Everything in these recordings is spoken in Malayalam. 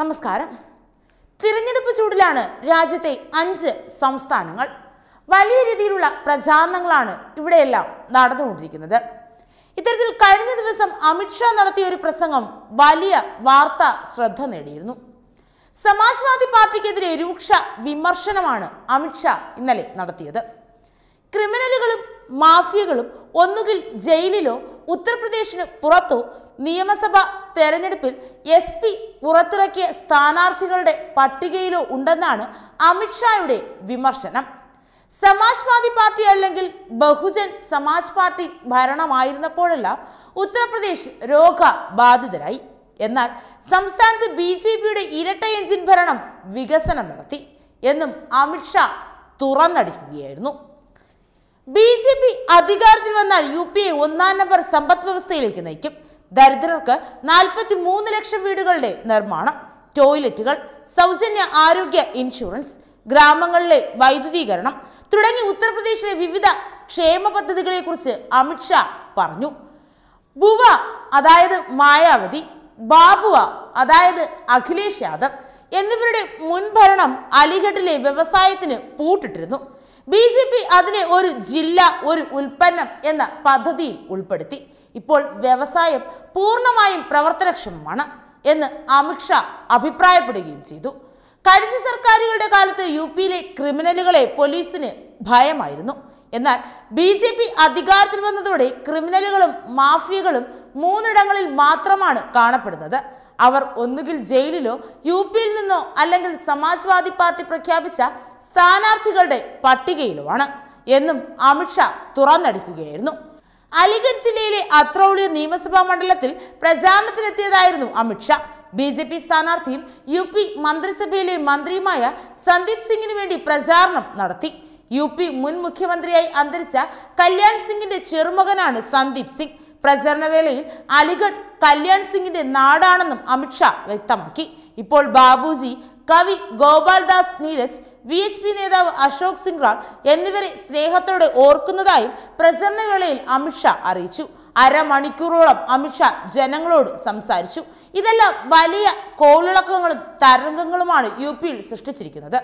നമസ്കാരം തിരഞ്ഞെടുപ്പ് ചൂടിലാണ് രാജ്യത്തെ അഞ്ച് സംസ്ഥാനങ്ങൾ വലിയ രീതിയിലുള്ള പ്രചാരണങ്ങളാണ് ഇവിടെയെല്ലാം നടന്നുകൊണ്ടിരിക്കുന്നത് ഇത്തരത്തിൽ കഴിഞ്ഞ ദിവസം അമിത്ഷാ നടത്തിയ ഒരു പ്രസംഗം വലിയ വാർത്ത ശ്രദ്ധ നേടിയിരുന്നു സമാജ്വാദി പാർട്ടിക്കെതിരെ രൂക്ഷ വിമർശനമാണ് അമിത്ഷാ ഇന്നലെ നടത്തിയത് ക്രിമിനലുകളും മാഫിയകളും ഒന്നുകിൽ ജയിലിലോ ഉത്തർപ്രദേശിന് പുറത്തോ നിയമസഭാ തെരഞ്ഞെടുപ്പിൽ എസ് പി പുറത്തിറക്കിയ സ്ഥാനാർത്ഥികളുടെ പട്ടികയിലോ ഉണ്ടെന്നാണ് അമിത്ഷായുടെ വിമർശനം സമാജ്വാദി പാർട്ടി അല്ലെങ്കിൽ ബഹുജൻ സമാജ് പാർട്ടി ഭരണമായിരുന്നപ്പോഴെല്ലാം ഉത്തർപ്രദേശ് രോഗബാധിതരായി എന്നാൽ സംസ്ഥാനത്ത് ബി ജെ പിയുടെ ഇരട്ട എഞ്ചിൻ ഭരണം വികസനം നടത്തി എന്നും അമിത്ഷാ തുറന്നടിക്കുകയായിരുന്നു ബി ജെ പി അധികാരത്തിൽ വന്നാൽ യു പി ഐ ഒന്നാം നമ്പർ സമ്പദ് വ്യവസ്ഥയിലേക്ക് നയിക്കും ദരിദ്രർക്ക് നാൽപ്പത്തി മൂന്ന് ലക്ഷം വീടുകളുടെ നിർമ്മാണം ടോയ്ലറ്റുകൾ സൗജന്യ ആരോഗ്യ ഇൻഷുറൻസ് ഗ്രാമങ്ങളിലെ വൈദ്യുതീകരണം തുടങ്ങി ഉത്തർപ്രദേശിലെ വിവിധ ക്ഷേമ പദ്ധതികളെക്കുറിച്ച് അമിത്ഷാ പറഞ്ഞു ബുവ അതായത് മായാവതി ബാബുവ അതായത് അഖിലേഷ് യാദവ് എന്നിവരുടെ മുൻഭരണം അലിഗഡിലെ വ്യവസായത്തിന് പൂട്ടിട്ടിരുന്നു ബി ജെ പി അതിനെ ഒരു ജില്ല ഒരു ഉൽപ്പന്നം എന്ന പദ്ധതിയിൽ ഉൾപ്പെടുത്തി ഇപ്പോൾ വ്യവസായം പൂർണ്ണമായും പ്രവർത്തനക്ഷമമാണ് എന്ന് അമിത്ഷാ അഭിപ്രായപ്പെടുകയും ചെയ്തു കഴിഞ്ഞ സർക്കാരുകളുടെ കാലത്ത് യു പിയിലെ ക്രിമിനലുകളെ പോലീസിന് ഭയമായിരുന്നു എന്നാൽ ബി ജെ പി അധികാരത്തിൽ വന്നതോടെ ക്രിമിനലുകളും മാഫിയകളും മൂന്നിടങ്ങളിൽ മാത്രമാണ് കാണപ്പെടുന്നത് അവർ ഒന്നുകിൽ ജയിലിലോ യു പിയിൽ നിന്നോ അല്ലെങ്കിൽ സമാജ്വാദി പാർട്ടി പ്രഖ്യാപിച്ച സ്ഥാനാർത്ഥികളുടെ പട്ടികയിലോ ആണ് എന്നും അമിത്ഷാ തുറന്നടിക്കുകയായിരുന്നു അലിഗഡ് ജില്ലയിലെ അത്രൌളി നിയമസഭാ മണ്ഡലത്തിൽ പ്രചാരണത്തിനെത്തിയതായിരുന്നു അമിത്ഷാ ബി ജെ പി സ്ഥാനാർത്ഥിയും യു പി മന്ത്രിസഭയിലെ മന്ത്രിയുമായ സന്ദീപ് സിംഗിന് വേണ്ടി പ്രചാരണം നടത്തി യു പി മുൻ മുഖ്യമന്ത്രിയായി അന്തരിച്ച കല്യാൺ സിംഗിന്റെ ചെറുമകനാണ് സന്ദീപ് സിംഗ് വേളയിൽ അലിഗഡ് കല്യാൺ സിംഗിന്റെ നാടാണെന്നും അമിത്ഷാ വ്യക്തമാക്കി ഇപ്പോൾ ബാബുജി കവി Gopaldas Neeraj V H P നേതാവ് അശോക് സിംഗ്രാൾ എന്നിവരെ സ്നേഹത്തോടെ ഓർക്കുന്നതായും പ്രസംഗവേളയിൽ അമിത്ഷാ അറിയിച്ചു അരമണിക്കൂറോളം അമിത്ഷാ ജനങ്ങളോട് സംസാരിച്ചു ഇതെല്ലാം വലിയ കോളിളക്കങ്ങളും തരംഗങ്ങളുമാണ് യു പിയിൽ സൃഷ്ടിച്ചിരിക്കുന്നത്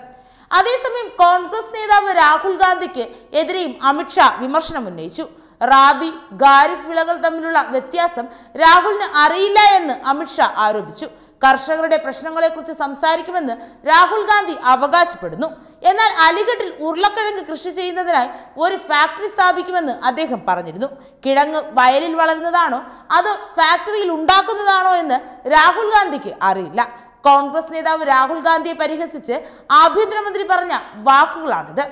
അതേസമയം കോൺഗ്രസ് നേതാവ് രാഹുൽ ഗാന്ധിക്ക് എതിരെയും അമിത്ഷാ വിമർശനം ഉന്നയിച്ചു റാബി ഖാരിഫ് വിളകൾ തമ്മിലുള്ള വ്യത്യാസം രാഹുലിന് അറിയില്ല എന്ന് അമിത്ഷാ ആരോപിച്ചു കർഷകരുടെ പ്രശ്നങ്ങളെക്കുറിച്ച് സംസാരിക്കുമെന്ന് രാഹുൽ ഗാന്ധി അവകാശപ്പെടുന്നു എന്നാൽ അലിഗഡിൽ ഉരുളക്കിഴങ്ങ് കൃഷി ചെയ്യുന്നതിനായി ഒരു ഫാക്ടറി സ്ഥാപിക്കുമെന്ന് അദ്ദേഹം പറഞ്ഞിരുന്നു കിഴങ്ങ് വയലിൽ വളരുന്നതാണോ അതോ ഫാക്ടറിയിൽ ഉണ്ടാക്കുന്നതാണോ എന്ന് രാഹുൽ ഗാന്ധിക്ക് അറിയില്ല കോൺഗ്രസ് നേതാവ് രാഹുൽ ഗാന്ധിയെ പരിഹസിച്ച് ആഭ്യന്തരമന്ത്രി പറഞ്ഞ വാക്കുകളാണിത്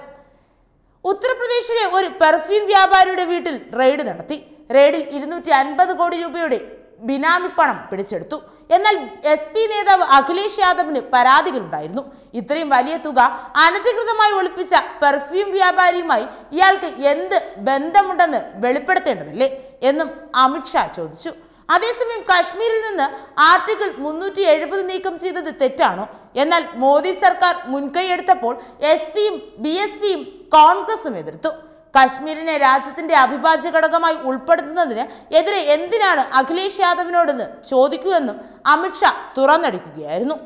ഉത്തർപ്രദേശിലെ ഒരു പെർഫ്യൂം വ്യാപാരിയുടെ വീട്ടിൽ റെയ്ഡ് നടത്തി റെയ്ഡിൽ ഇരുന്നൂറ്റി അൻപത് കോടി രൂപയുടെ ബിനാമി പണം പിടിച്ചെടുത്തു എന്നാൽ എസ് പി നേതാവ് അഖിലേഷ് യാദവിന് പരാതികളുണ്ടായിരുന്നു ഇത്രയും വലിയ തുക അനധികൃതമായി ഒളിപ്പിച്ച പെർഫ്യൂം വ്യാപാരിയുമായി ഇയാൾക്ക് എന്ത് ബന്ധമുണ്ടെന്ന് വെളിപ്പെടുത്തേണ്ടതല്ലേ എന്നും അമിത്ഷാ ചോദിച്ചു അതേസമയം കാശ്മീരിൽ നിന്ന് ആർട്ടിക്കിൾ മുന്നൂറ്റി എഴുപത് നീക്കം ചെയ്തത് തെറ്റാണോ എന്നാൽ മോദി സർക്കാർ മുൻകൈയെടുത്തപ്പോൾ എസ് പിയും ബി എസ് പിയും കോൺഗ്രസും എതിർത്തു കശ്മീരിനെ രാജ്യത്തിന്റെ അവിഭാജ്യ ഘടകമായി ഉൾപ്പെടുത്തുന്നതിന് എതിരെ എന്തിനാണ് അഖിലേഷ് യാദവിനോടെന്ന് ചോദിക്കുമെന്നും അമിത്ഷാ തുറന്നടിക്കുകയായിരുന്നു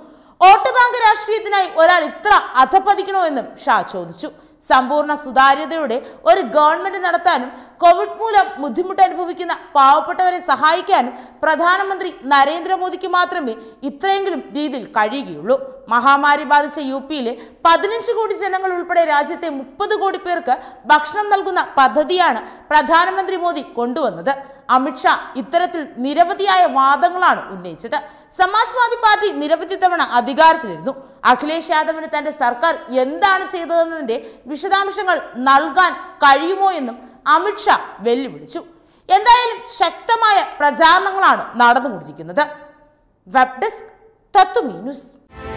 വോട്ട് ബാങ്ക് രാഷ്ട്രീയത്തിനായി ഒരാൾ ഇത്ര അധപ്പതിക്കണോ എന്നും ഷാ ചോദിച്ചു സമ്പൂർണ്ണ സുതാര്യതയോടെ ഒരു ഗവൺമെന്റ് നടത്താനും കോവിഡ് മൂലം ബുദ്ധിമുട്ട് അനുഭവിക്കുന്ന പാവപ്പെട്ടവരെ സഹായിക്കാനും പ്രധാനമന്ത്രി നരേന്ദ്രമോദിക്ക് മാത്രമേ ഇത്രയെങ്കിലും രീതിയിൽ കഴിയുകയുള്ളൂ മഹാമാരി ബാധിച്ച യു പിയിലെ പതിനഞ്ച് കോടി ജനങ്ങൾ ഉൾപ്പെടെ രാജ്യത്തെ മുപ്പത് കോടി പേർക്ക് ഭക്ഷണം നൽകുന്ന പദ്ധതിയാണ് പ്രധാനമന്ത്രി മോദി കൊണ്ടുവന്നത് അമിത്ഷാ ഇത്തരത്തിൽ നിരവധിയായ വാദങ്ങളാണ് ഉന്നയിച്ചത് സമാജ്വാദി പാർട്ടി നിരവധി തവണ അധികാരത്തിലിരുന്നു അഖിലേഷ് യാദവിന് തന്റെ സർക്കാർ എന്താണ് ചെയ്തതെന്നതിന്റെ വിശദാംശങ്ങൾ നൽകാൻ കഴിയുമോ എന്നും അമിത്ഷാ വെല്ലുവിളിച്ചു എന്തായാലും ശക്തമായ പ്രചാരണങ്ങളാണ് നടന്നുകൊണ്ടിരിക്കുന്നത് വെബ് ഡെസ്ക് തത്വമീ ന്യൂസ്